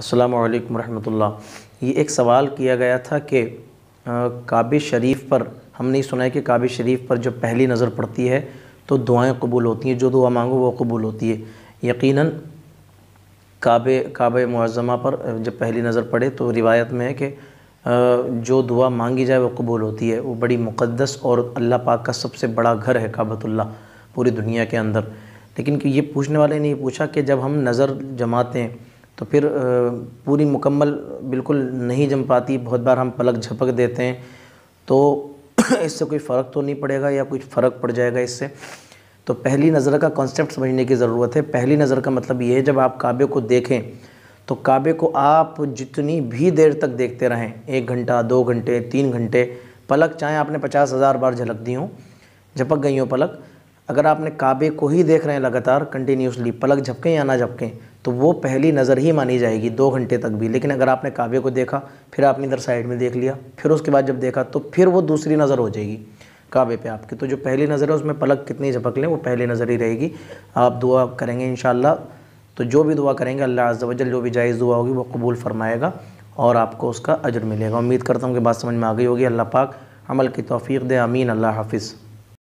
السلام علیکم ورحمت اللہ یہ ایک سوال کیا گیا تھا کہ کعب شریف پر ہم نہیں سنا ہے کہ کعب شریف پر جب پہلی نظر پڑتی ہے تو دعائیں قبول ہوتی ہیں جو دعا مانگو وہ قبول ہوتی ہے یقیناً کعب معظمہ پر جب پہلی نظر پڑے تو روایت میں ہے کہ جو دعا مانگی جائے وہ قبول ہوتی ہے وہ بڑی مقدس اور اللہ پاک کا سب سے بڑا گھر ہے کعبۃ اللہ پوری دنیا کے اندر لیکن یہ پوچھنے والے نہیں پوچھا کہ جب ہم نظر جماتے ہیں تو پھر پوری مکمل بالکل نہیں جم پاتی بہت بار ہم پلک جھپک دیتے ہیں تو اس سے کوئی فرق تو نہیں پڑے گا یا کچھ فرق پڑ جائے گا اس سے تو پہلی نظر کا کانسیپٹ سمجھنے کی ضرورت ہے پہلی نظر کا مطلب یہ ہے جب آپ کعبے کو دیکھیں تو کعبے کو آپ جتنی بھی دیر تک دیکھتے رہیں ایک گھنٹہ دو گھنٹے تین گھنٹے پلک چاہیں آپ نے پچاس ہزار بار جھلک دی ہوں جھپک گئی ہوں پلک اگر آپ نے کعبے کو ہی دیکھ رہے ہیں لگاتار کنٹینیوسلی پلک جھپکیں یا نہ جھپکیں تو وہ پہلی نظر ہی مانی جائے گی دو گھنٹے تک بھی لیکن اگر آپ نے کعبے کو دیکھا پھر آپ نے ادھر سائڈ میں دیکھ لیا پھر اس کے بعد جب دیکھا تو پھر وہ دوسری نظر ہو جائے گی کعبے پہ آپ کی تو جو پہلی نظر ہے اس میں پلک کتنی جھپک لیں وہ پہلی نظر ہی رہے گی آپ دعا کریں گے انشاءاللہ تو جو بھی دعا کریں گے اللہ عز و جل جو بھی جائز دعا ہوگی وہ قبول فرمائے گا اور آپ کو اس کا اجر ملے گا امید کرتا ہوں کہ بات سمجھ میں آ گئی ہوگی اللہ پاک عمل کی توفیق دے امین اللہ حافظ